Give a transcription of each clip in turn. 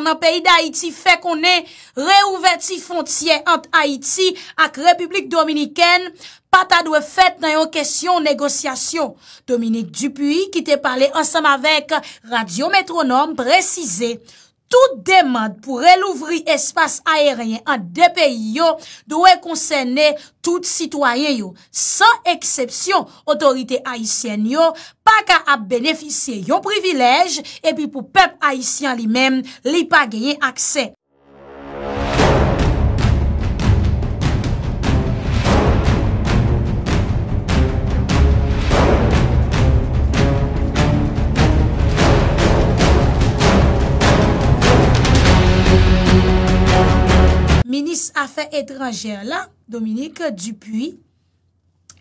Nan peyi da Haiti fe konen reouveti fontye ant Haiti ak Republik Dominiken pata dwe fet nan yo kesyon negosyasyon. Dominique Dupuy ki te pale ansam avek radio metronom prezize. Tout deman pou relouvri espas aereyen an de peyi yo, dowe konsene tout sitwayen yo. San eksepsyon, otorite Haitien yo, pa ka ap beneficye yon privilej, epi pou pep Haitien li men, li pa genye aksep. Minis afe etranjè la, Dominique, dupuy.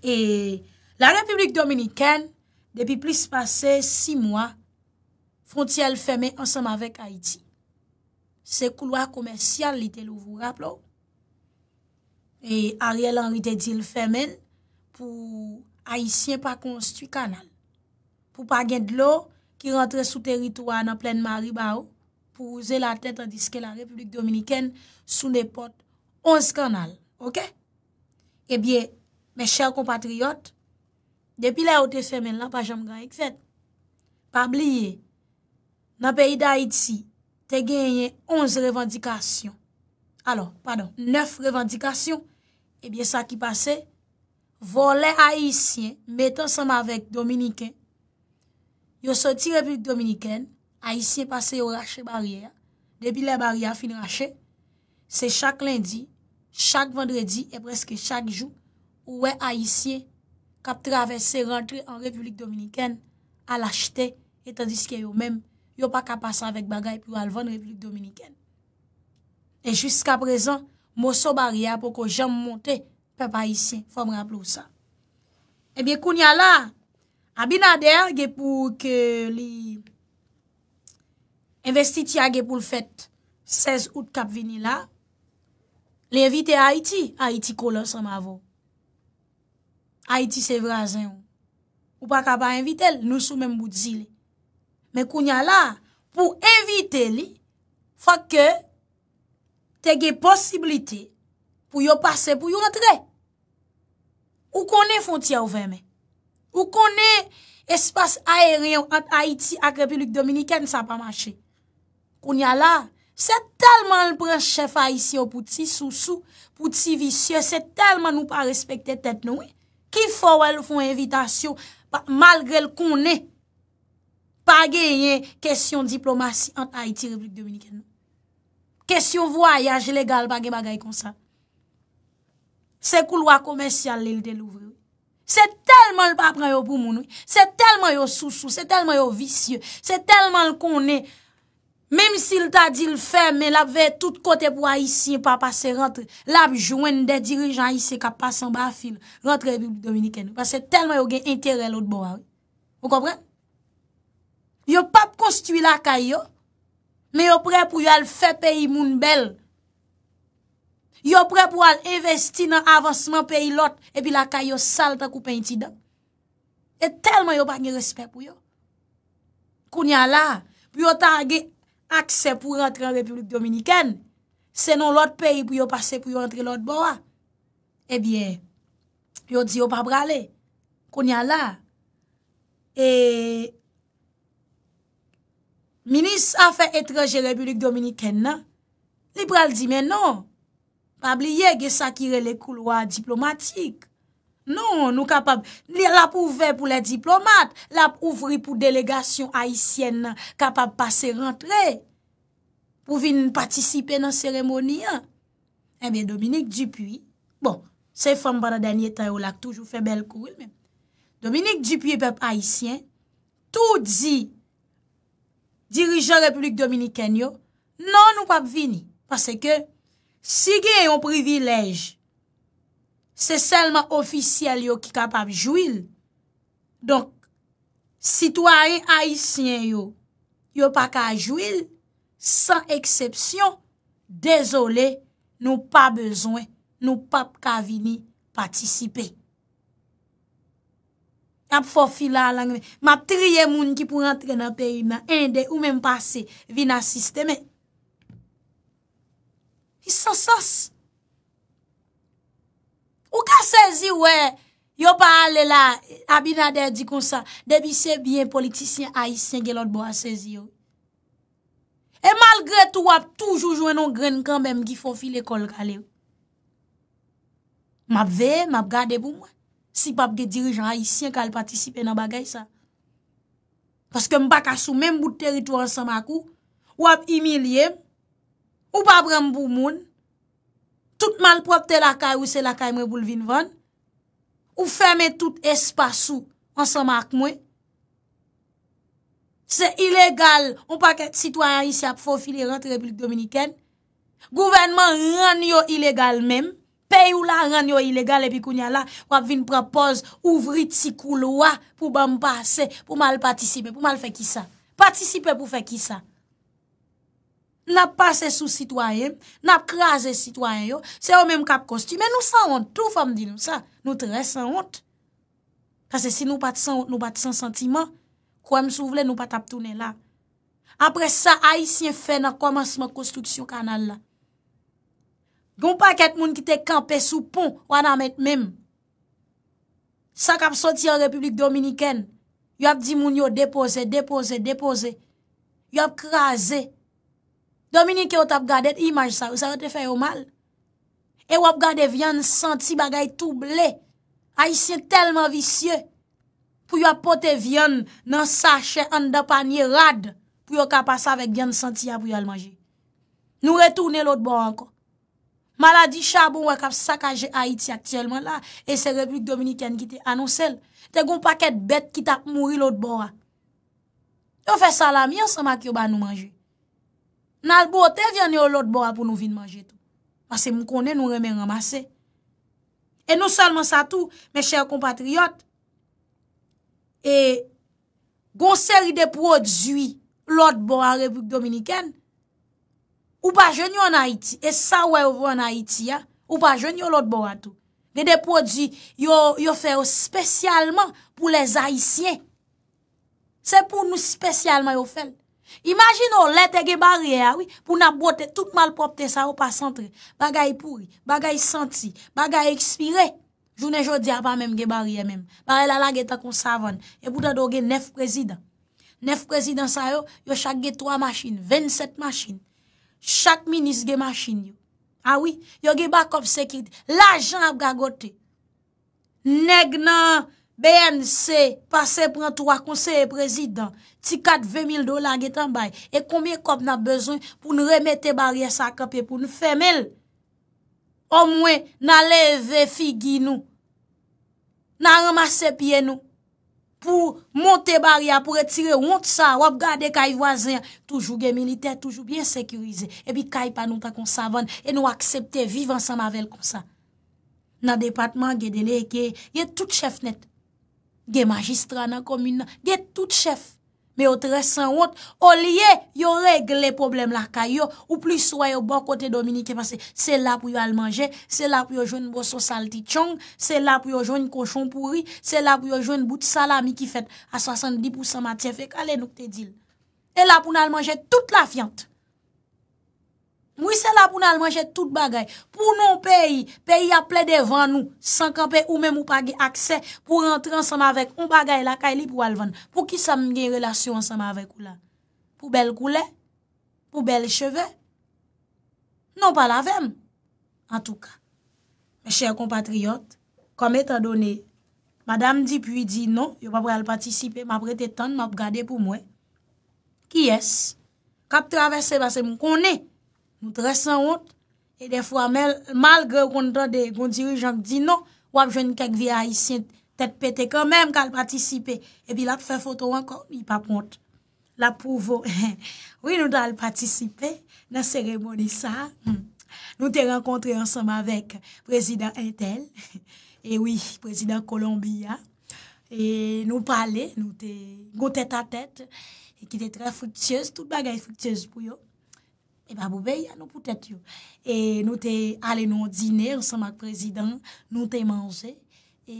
E la Republik Dominikèn, depi plis pase 6 mwa, fonti el femen ansam avek Haiti. Se kouloar komersyal li te louvou, rap lou. E a riel anri te dil femen pou Haitien pa konstu kanal. Pou pa gen dlo ki rentre sou teritwa nan plen mari ba ou. Oh. pou ouze la tèt an diske la Republik Dominikèn sou ne pot 11 kanal, ok? Ebyè, eh mè chèr kompatriyot, depi la ote femen la pajam gran ek zèt, pabliye, nan peyi da Haiti, te genye 11 revendikasyon. Alors, pardon, 9 revendikasyon. Ebyè eh sa ki pase, vole Haitien, met ansam avèk Dominikèn, yo soti Republik Dominikèn, A isye pase yo rache bariya, debi le bariya fin rache, se chak lindi, chak vendredi, e preske chak jou, ouwe a isye kap travese rentre an Republik Dominiken al achete, etan diske yo mem, yo pa kapasa vek bagay pou alvan Republik Dominiken. E jiska prezan, moso bariya pou ko jem monte, pe pa isye, fom rap lou sa. Ebyen eh koun ya la, abina derge pou ke li... Investiti a ge pou l fèt, 16 out kap vini la, li evite Haiti, Haiti kolos an ma vò. Haiti se vrazen ou. Ou pa kapa evite, nou sou men mboudzi li. Men kounya la, pou evite li, fòk ke te ge posibilite pou yo pase, pou yo entre. Ou konen fontia ou vemen. Ou konen espase aerean at Haiti ak Republik Dominikèn sa pa manche. Koun ya la, se telman l pran chefa isi yo pouti sousou, pouti visye, se telman nou pa respekte tet nou, ki fowel foun evitasyon, malgre l konen, pa genyen kesyon diplomasi an Tahiti Republik Dominiken nou. Kesyon voyaj legal pa genye bagay konsan. Se kou lwa komensyal li l de louvrou. Se telman l pa pran yo pou mounou, se telman yo sousou, se telman yo visye, se telman l konen, Mem si lta di l fèm, men la vè tout kote pou a yisi, yon pa pase rentre, la jwen de dirijan yisi ka pasan ba fil, rentre yon dominiken. Pase telman yon gen intere lout bo avi. Ou kompre? Yon pap konstiwi la kayo, men yon pre pou yon al fè peyi moun bel. Yon pre pou al investi nan avansman peyi lot, epi la kayo salta koupen ti da. E telman yon pa gen respè pou yon. Koun ya la, pou yon tan gen akse pou rentre an Republik Dominiken, senon lout peyi pou yo pase pou yo rentre lout bowa, ebyen, eh yo di yo pa brale, konya la, e, minis a fe etreje Republik Dominiken na, li brale di men non, pa bliye ge sakire le kouloa diplomatik, Non, nou kapab, lè ap ouve pou lè diplomat, lè ap ouvri pou delegasyon haisyen nan, kapab pase rentre, pou vin patisipe nan seremoni, an. Ebyen, eh Dominique Dupuy, bon, se fèm bada danyetan yo lak toujou fè bel kou, Dominique Dupuy pep haisyen, tou di dirijan republik Dominique Kenyo, non nou pap vini, pase ke si gen yon privilej, Se selman ofisyel yo ki kapap jwil. Donk, sitware a isyen yo, yo pa ka jwil, san eksepsyon, dezole nou pa bezwen, nou pap ka vini patisipe. Kap fo fila langme, ma triye moun ki pou rentre nan peyi nan ende ou men pase, vina sisteme. I sasas. Ou ka sezi we, yo pa ale la, Abinader di kon sa, debi se biyen politisyen haisyen gelot bo a sezi yo. E malgre tou wap toujoujou enon gren kambem gifon fil ekol kale yo. Mab ve, mab gade bou mwen, si pap de dirijan haisyen kal patisipe nan bagay sa. Paske mbak asou menm bout teritou ansan makou, wap imilye, ou pap rem pou moun. tout man propte lakay ou se lakay mre pou lvin van, ou feme tout espasu ansama ak mwe, se ilegal, ou pa ket sitwanyan isi ap fofile rentre Republik Dominiken, gouvenman ran yo ilegal mem, pey ou la ran yo ilegal epi kounya la, wap vin propose ouvrit si kou lwa pou bampase, pou mal patisipe, pou mal fekisa, patisipe pou fekisa, nap pase sou sitwayen, nap kraze sitwayen yo, se yo mèm kap kosti, mè nou san honte, tout fòm di nou sa, nou tre san honte. Kase si nou pat san honte, nou pat san sentiman, kwa m sou vle nou pat ap tounen la. Apre sa, ay si yon fè nan komanseman konstruksyon kanal la. Goun pa ket moun ki te kampe sou pon, wana mèm. Sa kap soti an Republik Dominiken, yo ap di moun yo depose, depose, depose, yo ap kraze, Dominik yo tap gade imaj sa, ou sa wote fè yo mal. E wap gade vyan santi bagay touble, a yisye telman visye pou yo apote vyan nan sache an dapanye rad pou yo kapasa vek vyan santi ya pou yo almanje. Nou retoune lout bo anko. Maladi chabon wak ap sakaje a iti aktyelman la, e se Republik Dominiken ki te anonsel, te goun paket bet ki tap mouri lout bo an. Yo fè salam yon sa mak yo ban nou manjye. Nal bote vyan yo lout bora pou nou vin manje tou. Pase mou konen nou remen ramase. E nou salman sa tou, me chèr compatriot, e gonseri de prodjui lout bora Republik Dominiken, ou pa jenyo an Haiti, e sa wè wè an Haiti ya, ou pa jenyo lout bora tou. Ve de prodjui yo fè yo spesyalman pou les Haitien. Se pou nou spesyalman yo fèl. Imagine ou lete ge barye, awi, ah pou nan bote tout malpropte sa ou pa sentre. Bagay pouri, bagay senti, bagay ekspire. Jounen jodi apan menm ge barye menm. Barye la la geta kon savan. E boutan do gen nef prezident. Nef prezident sa yo, yo chak ge 3 maschine, 27 maschine. Chak minis ge maschine. Awi, ah yo ge bakop sekir. La jen ap ga gote. Neg nan... BNC, pase pran 3 konseye prezident, ti 4 20 000 dola ge tanbay, e koumye kop nan bezon pou nou remete baria sa kapè pou nou femel. O mwen, nan leve figi nou, nan ramase piye nou, pou monte baria, pou retire, monte sa, wap gade kay vwazen, toujou gen milite, toujou gen sekurize, e bi kay panou ta kon savan, e nou aksepte vivan sa mavel kon sa. Nan departman ge dene, ge tout chef net, Ge magistran nan komine nan. Ge tout chef. Me yo tres san wot. O liye, yo regle problem la kaya yo. Ou pli sou a yo bon kote dominike. Pase se la pou yo al manje. Se la pou yo jwen boso sal titchong. Se la pou yo jwen koshon pouri. Se la pou yo jwen bout salami ki fet. A 70% matye. Fek ale nou te dil. E la pou nou al manje tout la fiant. Mwise la pou nan almanje tout bagay. Pou non peyi, peyi aple devan nou, sankan peyi ou men mw pa ge aksè pou rentre ansama vek, mw bagay la kay e li pou alvan. Pou ki sam gen relasyon ansama vek ou la? Pou bel koule? Pou bel cheve? Non pa la vem? En tou ka, me chèr kompatriot, kom etan donè, madame di pwi di, non, yo pa pre al patisipe, ma prete tan, ma pre gade pou mwen. Ki es? Kap travesse basè mwen konè, Nou tre se honte, e defwa mal gre gondiru jank di nou, wap jen kek vi a isyen, tet pete kwen menm kal patisipe, e pi la te fe foto wanko, mi pa ponte. La pouvo. Oui, nou dal patisipe, nan seremoni sa. Hmm. Nou te renkontre ansama vek prezident Intel, e oui, prezident Columbia, e nou pale, nou te gote ta tete, e ki te tre fuktyez, tout bagay fuktyez pou yo. E ba bobe, ya nou poutet yo. E nou te ale nou diner anseman ak prezident, nou te manje, e,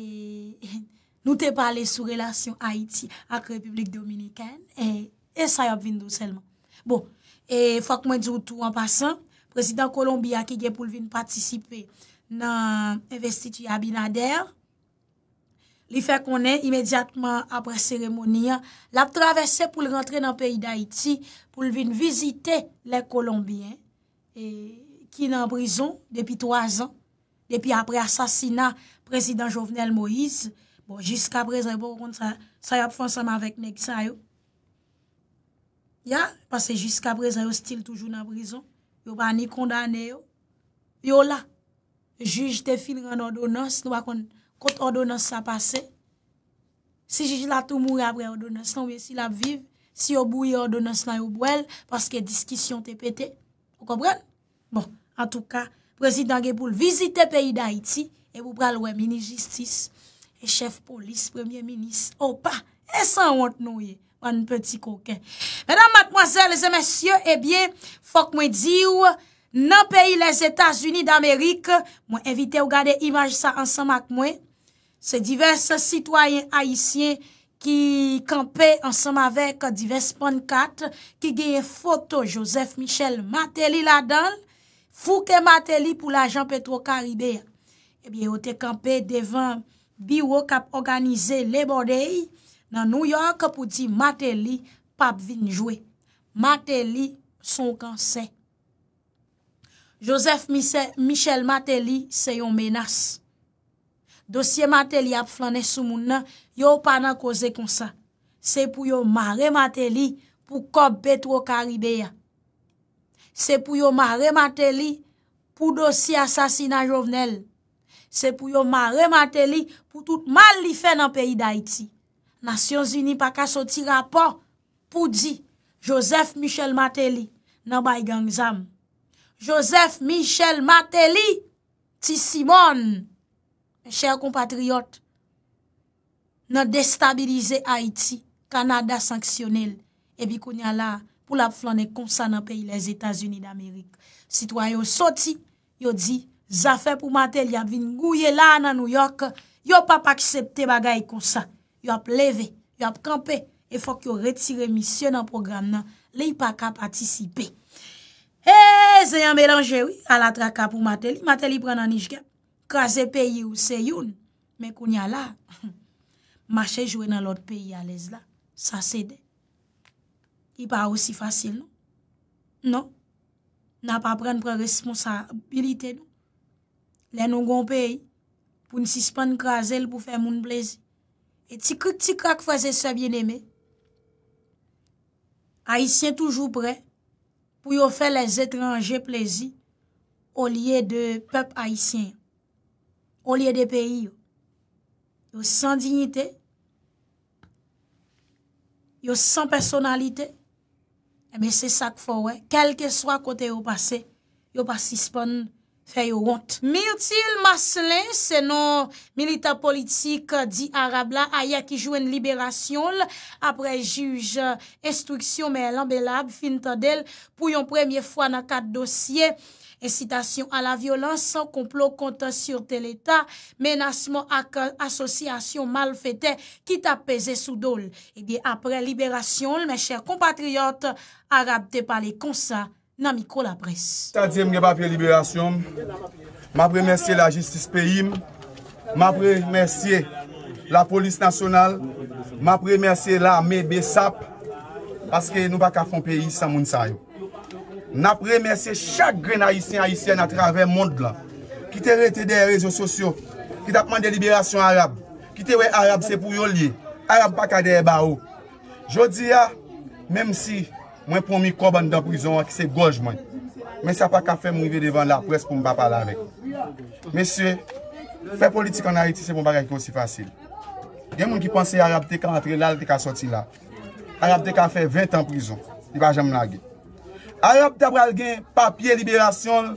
e, nou te pale sou relasyon Haiti ak Republik Dominikane, e, e sa yop vin do selman. Bon, e fwa kwen di wotou an pasan, prezident Kolombia ki ge pou vin patisipe nan investituy abinader, Li fe konen imediatman apre seremoni ya, la travese pou l rentre nan peyi da Iti, pou l vin vizite le Kolombien, e, ki nan brison depi 3 an, depi apre asasina prezident Jovenel Moïse, bon, jisk apre zay bon konta, say ap fonsan ma vek nek sa yo. Ya, pase jisk apre zay yo stil toujou nan brison, yo pa ni kondane yo, yo la, juj te fin renon donan, si nou akon... kont ordonans sa pase, si jiji la tou moure apre ordonans la, mwen si la vive, si yo bouye ordonans la yo bwel, paske diskisyon te pete, ou kobren? Bon, an tou ka, prezident ge pou l vizite peyi da Haiti, e pou pral wè mini-jistis, e chef polis, premier-ministre, opa, oh, e san wot nouye, wè n'peti kokè. Mèdam, matmoazè, eh lese mèsyè, e bie, fok mwen diw, nan peyi lèz Etats-Unis d'Amerik, mwen evite ou gade imaj sa ansan mak mwen, Se divers sitwayen haisyen ki kampe ansam avek divers ponkat ki geye foto Josef Michel Mateli la dan, fouke Mateli pou la Jean-Petro Karibé. E biye o te kampe devan biwo kap organize le bodey nan New York pou di Mateli pap vinjwe. Mateli son kansen. Josef Michel Mateli se yon menas. Dosye Mateli ap flan e sou moun nan, yo pa nan koze kon sa. Se pou yo mare Mateli, pou kop betou o Karibè ya. Se pou yo mare Mateli, pou dosye asasina jovenel. Se pou yo mare Mateli, pou tout mal li fe nan peyi da iti. Nasyons Uni pa ka soti rapon, pou di Joseph Michel Mateli nan bay gangzam. Joseph Michel Mateli ti Simon, Cher compatriot Non destabilize Haiti Kanada sanksyonel Ebi kounya la pou la flanek konsan Nan peyi les Etats-Unis d'Amerik Sitwa yo soti Yo di zafen pou Matel Yo ap vin gouye la nan New York Yo ap aksepte bagay konsan Yo ap leve, yo ap kampe E fok yo retire misyon nan program nan Le yi pa ka patisipe E eh, zeyan melange wii A la traka pou Matel Matel yi pren nan nij gen Kaze peyi ou se youn, men koun ya la, mache jwe nan lot peyi a lez la, sa sede. I pa ou si fasil nou. Nou, nan pa pren pre responsabilite nou. Le nou gon peyi, pou nisispan kaze l pou fe moun plezi. E ti kouk ti kak faze se bien eme, haisyen toujou pre, pou yo fe le zetranje plezi, ou liye de pep haisyen. On liye de peyi yo, yo san dignite, yo san personalite, e mi se sak fawen, kelke swa kote yo pase, yo pasispon fe yo ront. Miltil Maslin, se non milita politik di Arabla, aya ki jwen liberasyon, apre juj instruksyon me lan belab, fin tadel, pou yon premye fwa nan kat dosye, incitasyon a la vyolansan, komplon kontan sur tel etat, menasman ak asosyasyon mal fete, kit apese sou dole. E eh di apre liberasyon, men chèr compatriote, Arab te pale konsa, namiko la pres. Sa di mge bapre liberasyon, m apre mersye la jistis pehim, m apre mersye la polis nasyonal, m apre mersye la me besap, paske nou baka fon pehi sa moun sayo. Na premerse chak gren haisyen haisyen a traver moun dlan Kite rete de rezo sosyo Kite apman deliberasyon Arab Kite we Arab se pou yon li Arab pa kade e ba ou Jodi ya Mem si mwen promi koban dan prizon Ki se goj man Men sa pa ka fe mouive devan la pres pou mba pala vek Mese Fe politik an haiti se pou mba reki osi fasil Gen moun ki pense Arab te ka antre la La te ka soti la Arab te ka fe 20 an prizon Iba jem nage Arab te bral gen papye liberasyon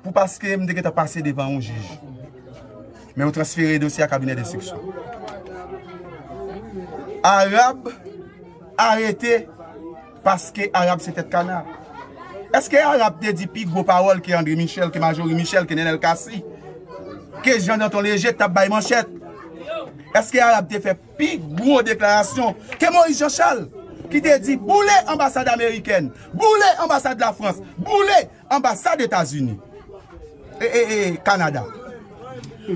pou paske m deke te pase devan ou jiji. Men ou transfere dosye a kabinet de seksyon. Arab arete paske Arab se tete kana. Eske Arab te di pi gro parol ki André Michel, ki Major Michel, ki Nenel Kassi, ki Jean Danton Legette tap bay manchette. Eske Arab te fe pi gro deklarasyon ki Maurice Jochal. Ki te di, boule ambasade Ameriken, boule ambasade la Frans, boule ambasade Etats-Unis, e, e, e, Kanada.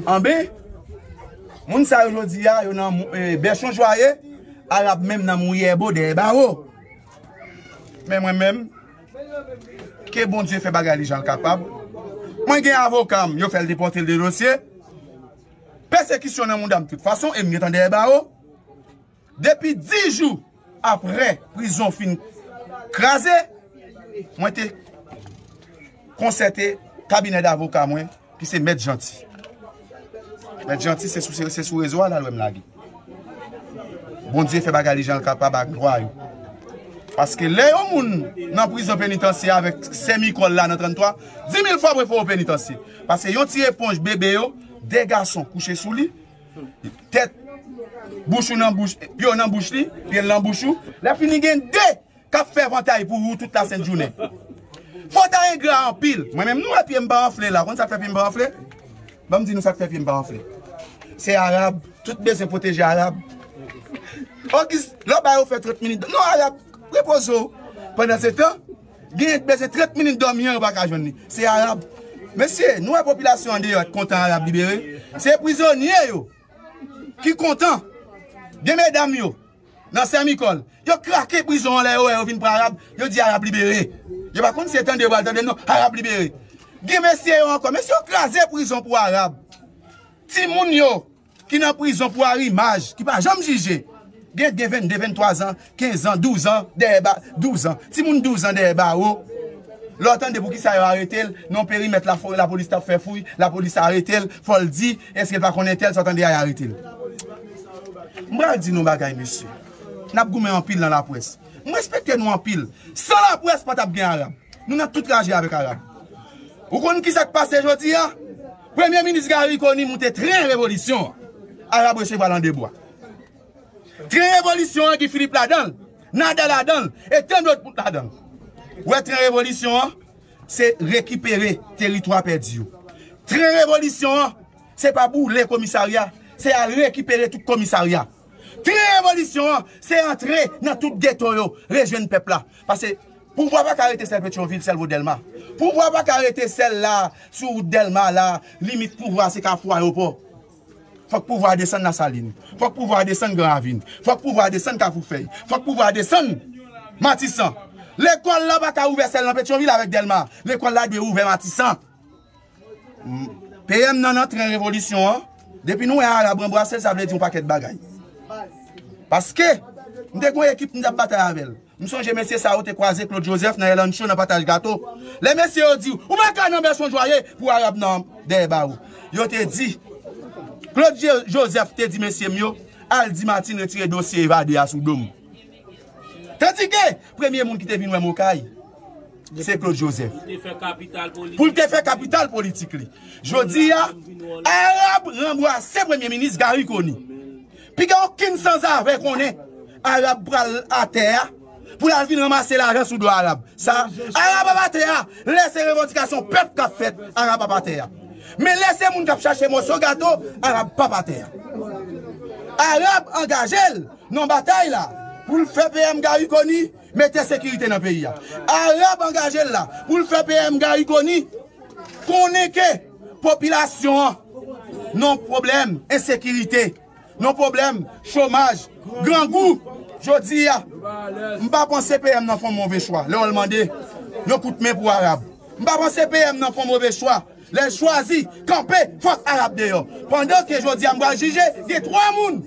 Anbe, moun sa yon lodi ya, yon nan e, bèchon jwaye, alap mèm nan moun yebo de eba ho. Mè mwen mèm, ke bon diye fe bagay li jan kapab, mwen gen avokam, yo fel depotil de rossye, persekisyon nan moun dam, tout fason, e mwen yotan de eba ho. Depi di jou, apre prizon fin krasè, mwen te konserte kabine davoka mwen, ki se met janti. Met janti se sou rezo alal wèm la gi. Bondye fe baga li jan l kapa baga, mwa yo. Paske le yo moun nan prizon penitansi avèk semi kol la nan 33, 10.000 fòm pou fò penitansi. Paske yo ti eponj bebe yo, de gason kouche sou li, tet, Bouchou nan bouchou Yo nan bouchou La fini gen de Kafe fè vantay pou ou tout la sè jounè Vantay e gran pil Mwen mèm nou a pi mba anflè la Bèm di nou sa ki fè pi mba anflè Se Arab Tout bè se poteje Arab Non Arab Reposo Pendan se tan Gen yon bè se 30 minin dom yon Se Arab Mèm se nou a popilasyon de yo Se prisonye yo Ki kontan, gen me dam yo, nan Sermikol, yo krake prizon an la yo, yo vin pou Arab, yo di Arab libere. Yo pa kon si etan de bal, etan de non, Arab libere. Gen me se yo an kon, men si yo kraze prizon pou Arab, ti moun yo, ki nan prizon pou Ari Maj, ki pa jom jije, gen de 20, de 23 an, 15 an, 12 an, 12 an, ti moun 12 an de eba yo, lor tan de pou ki sa yo arete el, non peri met la polis ta fe fuy, la polis arete el, fol di, eske pa konete el, sa tan de a yarete el. Mbrak di nou bagay, mesye, nap goume anpil lan la pwes. Mwespekte nou anpil, sa la pwes patap gen Arab. Nou nan tout raje avek Arab. Ou koni ki sak pase jodi ya? Ah? Premier ministre Garou koni mwote tren revolisyon. Arab wese valande bo. Tren revolisyon an ki Filip la don, Nadal la don, et ten not pou la don. Ouwe tren revolisyon an, se rekipere teritwa pedi yo. Tren revolisyon an, se pa bou le komisarya se a reekipere tout komisaria. Tren evolisyon, se entre nan tout detoro, rejwen pepla. Pase, pouwa bak a rete sel Petronvil sel vo Delma? Pouwa bak a rete sel la, sou Delma la, limit pouwa se ka fwa yo po? Fok pouwa desen na salin, fok pouwa desen Granvin, fok pouwa desen Kafoufei, fok pouwa desen Matisan. Lekon la bak a ouve sel nan Petronvil avèk Delma, lekon la de ouve Matisan. Hmm. Pem nan nan tren evolisyon an, Depi nou yon Arab en Brasel, sa vle di yon paket bagay. Paske, mdek wè ekip mdap pata yon vel. Msonje mesye sa wote kwaze Claude Joseph nan yon lansyon nan pata yon gato. Le mesye wote di, ou mwen ka nan besyon jwaye pou Arab nan deba ou. Yo te di, Claude Joseph te di mesye myo, al di matin retire dosye evade yasou dom. Te di ge, premye moun ki te vin wè mwokay. Poul te fe kapital politik li. Jou di ya, ah, Arab renmwa se premye minis gari koni. Pi gen ou kin san zavre koni, Arab pral a teya. Poul alvi renmwa se la ren sou do Arab. Arab apateya, lese revodikasyon pep kap fet Arab apateya. Me lese moun kap chache moun so gato, Arab papateya. Arab angaje l, nan batay la, pou l fe pm gari koni. Metè sekirite nan peyi ya Arab an gaje l la Poul fè PM ga y koni Konen ke Popilasyon Non problem Ensekirite Non problem Chomaj Gran gou Jodi ya Mba pon CPM nan fon mouve chwa Le ol mande Yo koutme pou Arab Mba pon CPM nan fon mouve chwa Le chwazi Kampè Fok Arab de yo Pando ke jodi ya Mba jije De tro amoun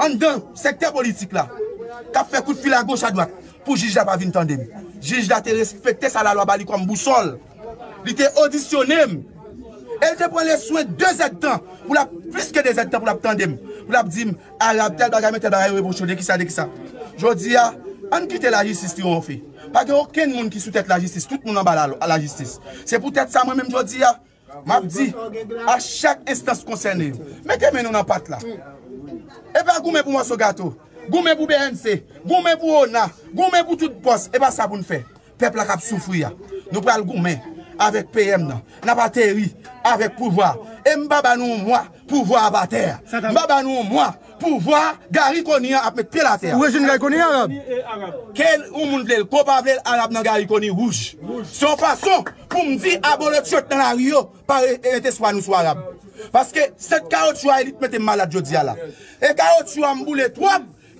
An de Sektè politik la Kap fè kout fi la goch a dwak pou jij la pa vin tande mi. Jij la te respektes a la loba li koum bousol. Li te audisyonem. El te pon le soue 2 etan, pluske 2 etan pou la ptande mi. Pou la ptande mi, a ah, la ptande mi, te barayou e bon chou de ki sa de ki sa. Jou di ya, an kite la jistis ti yon won fi. Pake yon ken moun ki sou tete la jistis, tout moun an bala la jistis. Se pou tete sa mwen mèm jou di ya, ma pdi, a chak instans konsenem. Mète mè nou nan pat la. E pa goumè pou mwen sou gato. Goume pou BNC, goume pou ONA Goume pou tout pos, e ba sa pou nfe Pepl ak ap soufri ya Nou pral goume, avek PM nan Napateri, avek pouvo E mbaba nou mwa, pouvo avater Mbaba nou mwa, pouvo Garikoni ap met pilater Kèl ou moun vlel Kopa vlel Arab nan garikoni rouch Son fason pou mdi Abole ah, tchot nan a riyo Par ete swan ou swarab Paske set kaot chou a elit metem malat jodi ala E kaot chou a mboule twab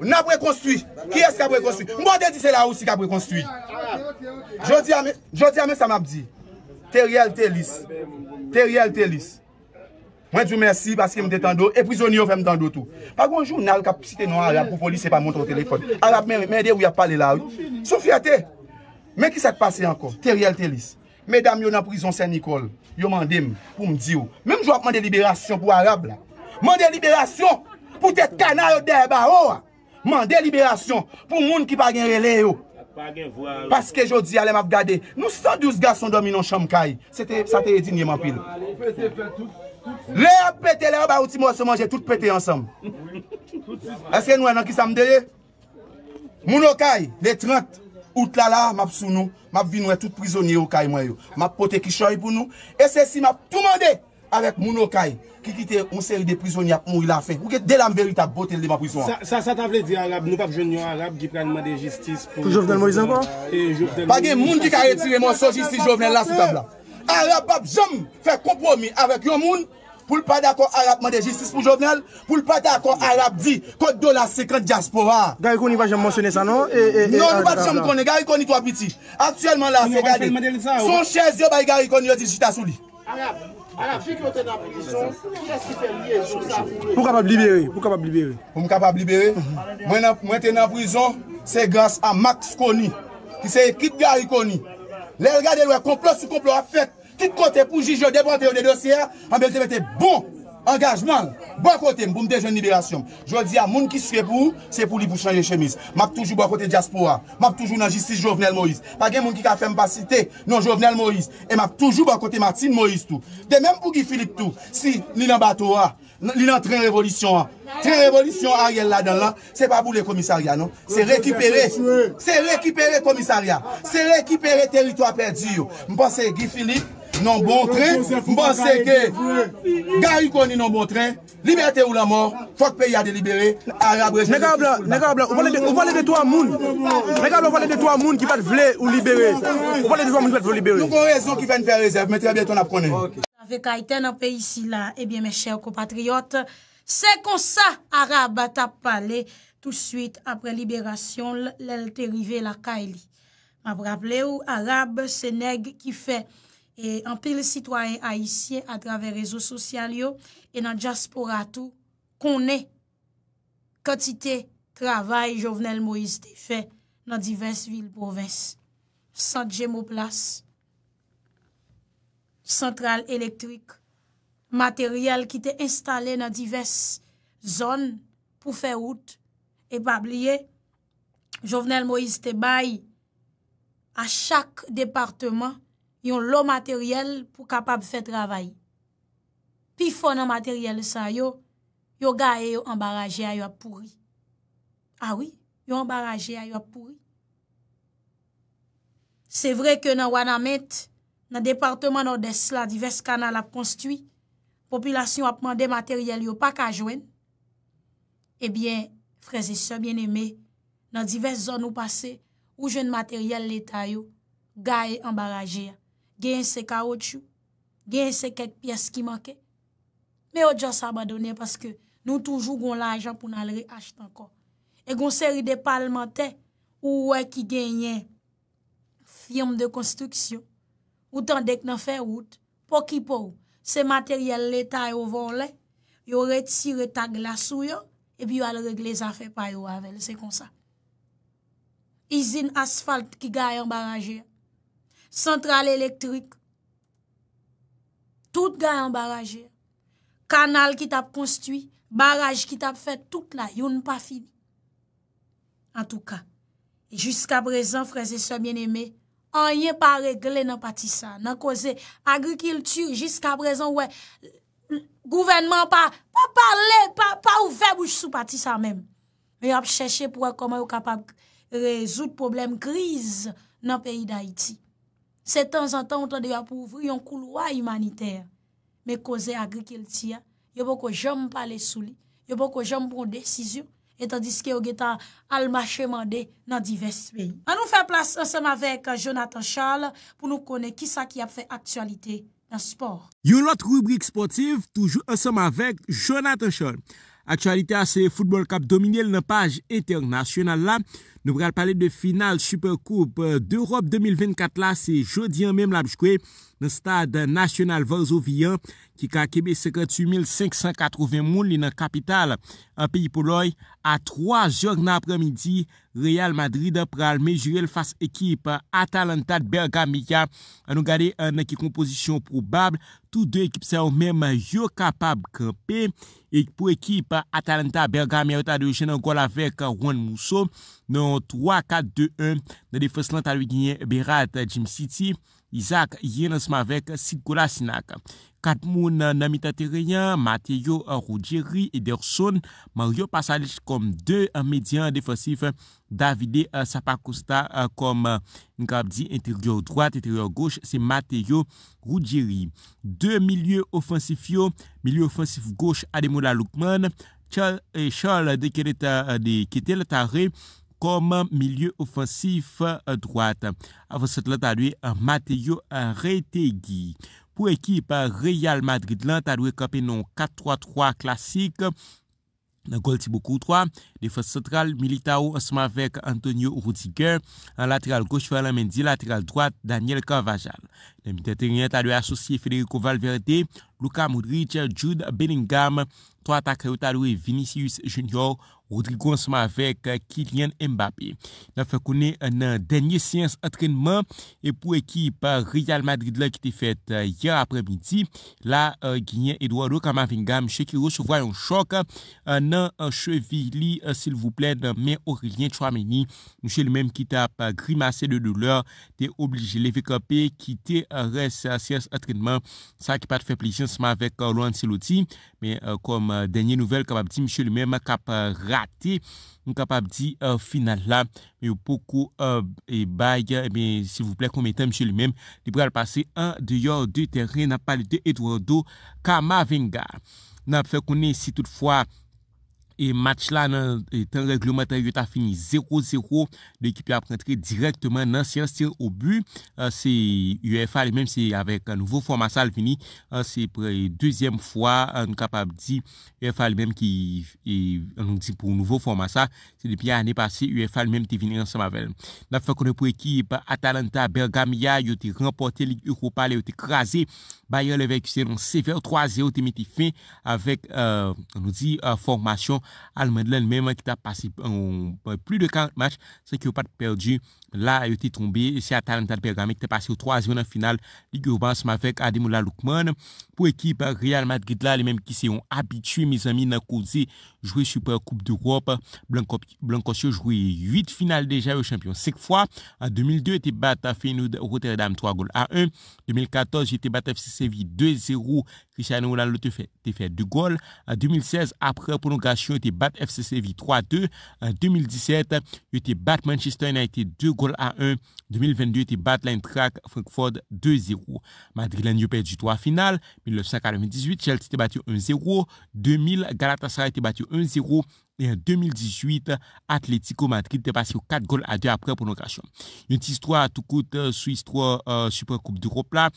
Na prekonstwi, ki es ka prekonstwi? Mbo de di se la ou si ka prekonstwi Jodi ame, jodi ame sa mabdi Te riel, te lis Te riel, te lis Mwen di ou mersi, paske mde tando E prizoni ou fèm tando tou Pagounjou nal ka psite nou Arab Ou polis se pa montre ou telefon Arab mende ou ya pale la ou Sou fiate, men ki se te pase anko? Te riel, te lis Medam yo nan prizon se Nicole Yo mandem pou mdi ou Men mjwa mwen deliberasyon pou Arab la Mwen deliberasyon pou te kanal de baron oh! la Man, deliberasyon pou moun ki pa gen rele yo. Paske jodi ale map gade, nou 112 gason domi non chanm kay. Sate edi nye mapil. Le ap pete, le ap aouti non, moun se manje tout pete ansam. E se nou enan ki samdeye? Moun okay, le 30 outlala map sou nou, map vi nou e tout prizoni yo kay mwen yo. Map pote ki choy pou nou. E se si map tout mande avek moun okay. Ki kite yon seri de prison yap moun yon la fe Ou ke delan veri ta botel de ma prison Sa sa ta vle di Arab Nou pap joun yon Arab Ki planman de jistis Pou jovenel mou izan kwa? E jovenel mou Pake moun di ka retireman non? non, ah, ah, ah. Son jistis jovenel la sou tabla Arab pap joun Fè kompromi avèk yon moun Poul pa da kon Arab Man de jistis pou jovenel Poul pa da kon Arab di Kod do la sekret diaspora Garikouni pa joun monsyone sa nan Non nou pa joun konen Garikouni to apiti Aksyèlman la se gade Son chèzi yo bay garikouni Yo di jita An api ki yo ten api di son, ki eski fèm liye? Pou kapab libere, pou kapab libere. Pou mou kapab libere, mwen ten api di son, se gas a Max Koni, ki se ekip gari Koni. Lèl gade wè, komplo sou komplo a fèt, kit kote pou jije, debante yo de dosyè, an belte bete bon! Angajman, bon bwa kote m pou m dejen n liberasyon. Jwa diya, moun ki sre pou, se pou li pou chanye chemise. M ap toujou bwa bon kote Diaspora, m ap toujou nan Jistis Jovenel Moïse. Pagè moun ki ka fèm pasite, nan Jovenel Moïse. E m ap toujou bwa bon kote Martin Moïse tou. De mèm pou Gifilip tou, si li nan Batoa, ah. li nan Tren Revolution a. Ah. Tren Revolution a ah, yel la dan lan, se pa pou le komisaria non. Se rekipere, se rekipere komisaria. Se rekipere terito apèrdi yo. M panse Gifilip. nan bon tre, mba se ke ga yu koni nan bon tre, liberte ou la mor, fok peyi a de libere, Arab rejne. Mè gav la, mè gav la, ou wale de to a moun, mè gav la, ou wale eh de to a moun ki pat vle ou libere, ou wale de to a moun ki pat vle ou libere. Nou kon rezon ki ven ve rejne, mè te abye ton aprene. Avè kaiten apè isi la, ebyen mè chè wko patriyot, se kon sa Arab atap pale, tout suite apre liberasyon lèl te rive la kaili. Mè brable ou Arab sè neg ki fè e anpil sitwayen a isye atrave rezo sosyal yo e nan jasporatu konen katite travay Jovenel Moïse te fe nan divers vil provens, san jemoplas central elektrik materyal ki te installe nan divers zon pou fe out e pabliye Jovenel Moïse te bay a chak departeman yon lò materyèl pou kapab fè travay. Pi fò nan materyèl sa yo, yo ga e yo ambarajè a yo ap pouri. A ah wè, yo ambarajè a yo ap pouri. Se vre ke nan wana ment, nan departman ou des la, divers kanal ap konstwi, populasyon apman de materyèl yo pa kajwen, ebyen, freze se bien eme, nan divers zon ou pase, ou jen materyèl leta yo, ga e ambarajè a. gen se kaoutchou, gen se ket piyes ki manke, me o dja sabadone, paske nou toujou goun la ajan pou nan re-achet ankon. E goun seri de palman te, ou wè ki genyen firm de konstruksyon, ou tan dek nan fe wout, poki pou, se materyel letay ou vonle, yo retire ta glasou yo, e bi yo al regle zafè pay ou avèl, se konsa. Izin asfalt ki gayan barajè ya, Sentral elektrik. Tout gen yon baraje. Kanal ki tap konstui. Baraj ki tap fet tout la. Yon pa fi. En tout ka. Jiska prezan, fraze, se bien eme. An yon pa regle nan pati sa. Nan koze, agrikiltu, jiska prezan, wè. Gouvenman pa, pa pale, pa ou febouj sou pati sa men. Men yon ap chèche pou wè koman wè kapap rezout problem kriz nan peyi da iti. Se tan zan tan ou tan dewa pouvri, yon kou lwa imaniter me koze agrikel tia. Yo bo ko jom pale souli, yo bo ko jom bon desizyon, etan diske yo getan almache mande nan diversi pey. An nou fe plas ansem avek Jonathan Charles pou nou kone ki sa ki ap fe aktualite nan sport. Yo lot rubrik sportiv toujou ansem avek Jonathan Charles. Aktualite a se Football Cup dominil nan page internasyonal la. Nou bral pale de final Supercoupe euh, d'Europe 2024 la, se jodi an mem labjkwe, nan stade national Varsovia, ki ka kebe 58.580 moun li nan kapital. An peyi pou loy, a 3 jor nan apremidi, Real Madrid pral mejurel fas ekip Atalanta Bergamika. An nou gade nan ki kompozisyon probab, tout de ekip se an mem yo kapab krepe. Ekip pou ekip Atalanta Bergamika, ou ta de jen an gol avek Juan Moussaoum, Non, 3-4-2-1 na defenslan talwe gine Berat Jim City. Isaac Yenaz Mavek, Sid Golasinak. Katmoun Namita Teriyan, Mateyo Roudjeri, Ederson. Mario Pasalich kom 2 medyan defensif Davide Sapakusta kom Nkabdi interior droite, interior gauche. Se Mateyo Roudjeri. 2 milye ofensif yo, milye ofensif gauche Ademoula Loukman, Charles eh, Deketel eh, Tarey. kom milye ofensif euh, drwata. Avansat la talwe euh, Mateo euh, Retegui. Pou ekipa Real Madrid lan talwe kapenon 4-3-3 klasik. Gol tiboukou 3. Defensatral Militao asman vek Antonio Rudiger. An lateral gochvalan men dilateral drwata Daniel Carvajal. Demi de terenye talwe asosye Federico Valverde, Luka Moudrid, Jude Beningam. Toat akre ou talwe Vinicius Junior Rodrigo Ansema vek eh, Kilian Mbappe. Na fe konen eh, nan denye siens atrenman. E eh, pou ekip Real Madrid la ki te fet yan apre midi. La Gini Edouardou Kamavinga. Mche ki recevwa yon chok. Nan chevi li sil vouple men Orilien Chouameni. Mche li men ki te ap grimase de douleur. Te oblige levekope. Ki te res siens atrenman. Sa ki pat fe plesien seman vek Louane Seloti. Men kom denye nouvel Kababdi. Mche li men kap ra Ate, nou kapap di euh, final la. Yo poukou e bag, e bè si vouplek kon metem chè li mèm. Li pral pase 1-2-2 terren na pali 2-2-2 kama venga. Nou ap fè konen si toutfwa. E match la nan e tan regloumantan yo ta fini 0-0. L'ekipi ap rentre direktman nan siensir ou bu. Euh, se UEFA li menm se avek nouvo formasa al vini. Se preye dezyem fwa an kapab di UEFA li menm ki an nou di pou nouvo formasa. Se depi ane pase UEFA li menm te vini ansama vel. La fwe kono pou ekip Atalanta Bergamiya yo te remporte li Europa li yo te krasi. Bayer Leverkusen un sévère 3-0 t'imitifin fin avec, euh, on nous dit, euh, formation allemande même qui a passé euh, plus de 40 matchs, ce qui n'a pas perdu. Là, il été tombé, c'est à Tarantal Bergame qui a passé au 3-0 en finale Ligue Urbain avec Ademola Lukman. Pour l'équipe Real Madrid, là, les mêmes qui sont habitués, mes amis, dans causé, jouer Super Coupe d'Europe. Blanco, Blanco joué 8 finales déjà au champion 5 fois. En 2002, il était battu à Feyenoord Rotterdam 3 goals à 1. 2014, il été battu FC 2-0. Cristiano Ronaldo te fait, te fait goals. En 2016, après prolongation, il te battu FC Séville 3-2. En 2017, il te battu Manchester United 2 goals à 1. En 2022, il te bat track Frankfurt 2-0. Madrid a perdu 3 finales. 1998, Chelsea te battu 1-0. 2000, Galatasaray été battu 1-0. Et en 2018, Atletico Madrid est passé 4 goals à 2 après prolongation. Une histoire à tout coûte euh, suisse euh, 3 Super Coupe d'Europe là.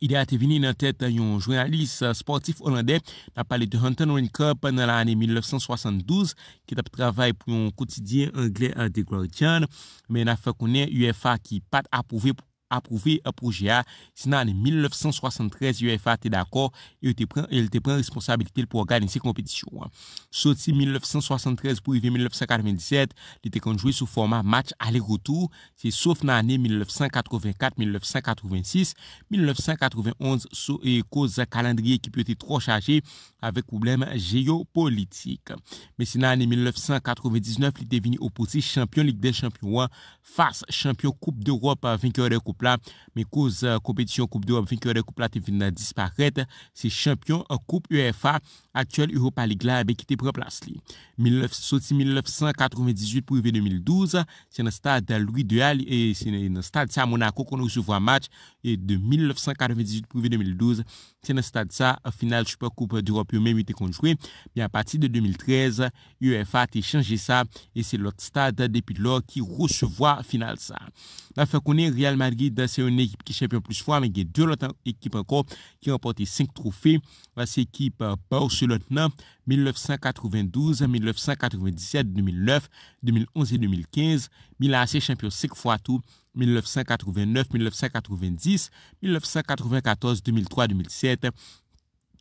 Ide a te vini nan tet yon jounalist sportif holande na pale de Huntington Ring Cup nan la ane 1972 ki tap travay pou yon koutidye angle a de Grotian men a fe konen UFA ki pat apouve pou approuvé un projet a, sinon en 1973, UEFA était d'accord et il prend, prend responsabilité pour organiser compétition. Hein. Sorti 1973 pour 1997, il était conjoué sous format match aller-retour, c'est sauf dans l'année 1984, 1986, 1991, sous et cause calendrier qui peut être trop chargé avec problème géopolitique. Mais c'est l'année 1999, il est devenu opposé champion Ligue des Champions hein, face champion Coupe d'Europe vainqueur de Coupe Mwen kouz kompetisyon koub do vinke re koub la te vin la dispaket se champyon koub UEFA aktuel Europa League la, beki te preplas li. Soti 1998 pou evi 2012, se na stad dal lwi de al, e se na stad sa Monaco kono souvo a match, e de 1998 pou evi 2012, se na stad sa, a final Supercoupe d'Europe, yo mèm ite konjoui, bi a pati de 2013, UEFA te chanje sa, e se lot stad depi lor ki rou souvo a final sa. Ba fè koni, Real Madrid se un ekip ki champion plus fwa, me ge 2 lot ekip anko, ki anpote 5 troufe, vase ekip Borse lieutenant 1992, 1997, 2009, 2011 et 2015. milan a été champion 5 fois tout 1989, 1990, 1994, 2003, 2007.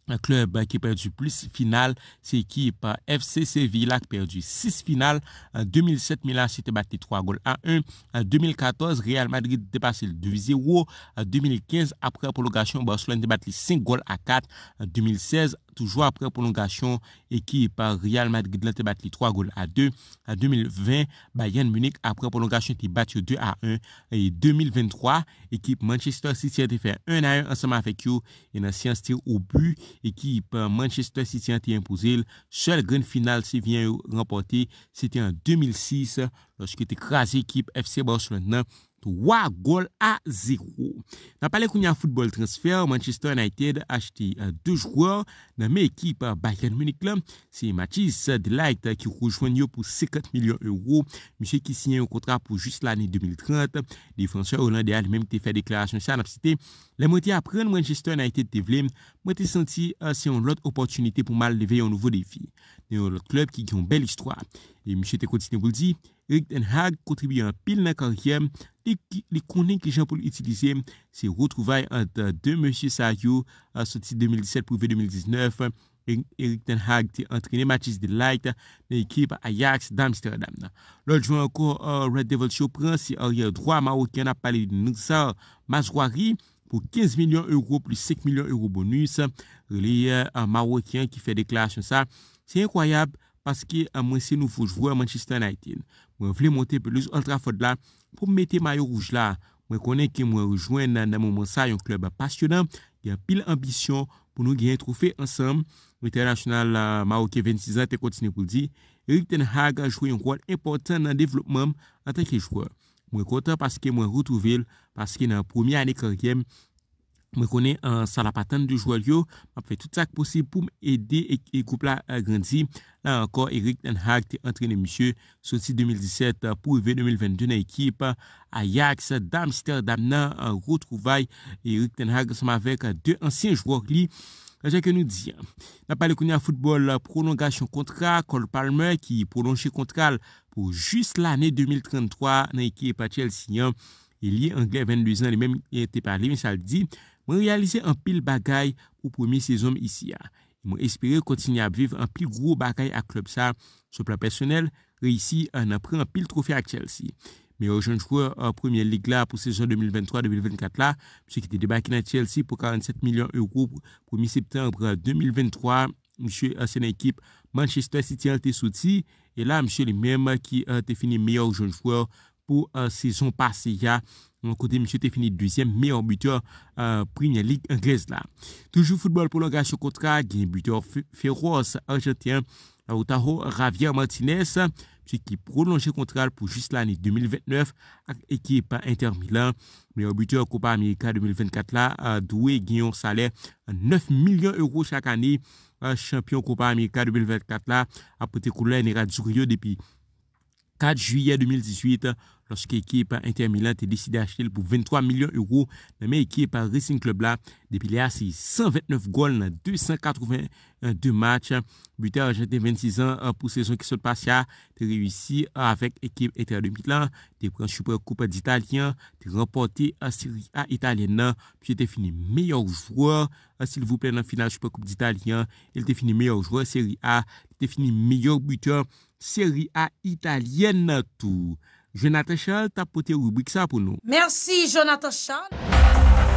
Un club qui a perdu plus finale, c'est l'équipe FC Sevilla qui a perdu 6 finales. En 2007, Milan s'était battu 3 goals à 1. En 2014, Real Madrid dépassé le 2-0. En 2015, après la prolongation, Barcelone a battu 5 goals à 4. En 2016, Toujou apre prolongasyon, ekip Real Madrid lente bat li 3 gol a 2. A 2020, Bayern Munich apre prolongasyon ti bat yo 2 a 1. A 2023, ekip Manchester City ate fè 1 a 1 anseman fek yo. Yen a si yans ti obu. Ekip Manchester City ate impouzil. Sèl grand final si vyen yo remporti. Sèl grand final si vyen yo remporti. Sèl grand final si vyen yo remporti. 3 gol a 0. Na pale kounya football transfer, Manchester United achete 2 jwor nan me ekip Bayern Munich la. Se Matisse Delight ki euh, koujwen yo pou 50 milyon euro. Mise ki sinye yon kontra pou jist lani 2030. Defenseur Hollande a li menm te fe deklarasyon sa. La mwen te apren, Manchester United te vle, mwen te senti euh, se yon lot opotunite pou mal leve yon nouvo defi. Ne yon lot klub ki ki yon bel istwa. Mise te koujwen si te boul di, Eric Den Haag contribue en pile dans le li Les ki que pou pour se c'est retrouvailles entre deux monsieur sorti 2017 pour 2019. Eric Ten Hag entraîné Matisse Mathis Delight l'équipe l'équipe Ajax d'Amsterdam L'autre joueur encore, euh, Red Devil Show c'est arrière droit marocain, a parlé de de Nansar pour pour 15 millions d'euros plus 5 millions d'euros bonus. Il Reli euh, qui fait ki ça, ça. C'est incroyable parce qu'il uh, mwen se nouveau joueur à Manchester United. Mwen vle mwote pelouz oltrafot la pou mwete mayo rouj la. Mwen konen ke mwen rejwen nan nan mwonsa yon klub pasyonan. Yon pil ambisyon pou nou gen troufe ansam. Mwen terrasyonal Maroke 26 an te kontine pou di. Eric Ten Hag a jwoy yon kwan importan nan devlopman an tanke jwoy. Mwen kontan paske mwen ritouve l, paske nan promi ane karikem. Mwen konen euh, sa la patan de jou al yo, mwen fè tout sa ki posib pou mwen ede ek e koupla e euh, grandi. La anko Erik Den Haag te antrene misye sou si 2017 pou ve 2022 nan ekip. A Yaks, Damster Damnan, Rotrouvay, Erik Den Haag, sa mwen avek de ansyen jou orli. Kajè ke nou di? La pale konen a foutbol, pronongasyon kontra, kol palme ki prononche kontral pou jist l ane 2033 nan ekip. A chèl si yon, liye angle 22 an, li mèm te pale, mi sa l di. mwen realize an pil bagay pou premi sezonm isi ya. Mwen espere kontinye ap viv an pil gro bagay a klop sa, sou plan personel, reisi an apre an pil trofye a Chelsea. Meyor jounjouwe premier lig la pou sezon 2023-2024 la, msye ki te debakin a Chelsea pou 47 milyon euro pou mi septembre 2023, msye sen ekip Manchester City an te souti, e la msye li menm ki te fini meyor jounjouwe pou euh, sezon pasi ya, Côté monsieur était deuxième meilleur buteur euh, Premier League anglaise là. Toujours football pour le contrat, un buteur féroce argentin euh, Otaro Javier Martinez qui prolonge contrat pour juste l'année 2029 avec l'équipe Inter Milan. Meilleur buteur Copa América 2024 là, doué Guillaume salaire 9 millions d'euros chaque année. Euh, champion Copa América 2024 là, porté couleur Nera depuis 4 juillet 2018 Lorski ekipa Inter Milan te disi de achete pou 23 milyon euro, namen ekipa Racing Club la depile a si 129 gol nan 282 match. Butè a jete 26 an pou sezon ki sou de pas ya. Te reyoussi avèk ekipa Inter Milan, te pren choupè koupè d'Italien, te rempote a seri a Italien nan, pi te fini meyò jouè, asil vupè nan final choupè koupè d'Italien, el te fini meyò jouè seri a, te fini meyò butè seri a Italien nan tou. Jonathan Charles tapote wibik sa pou nou. Mersi Jonathan Charles.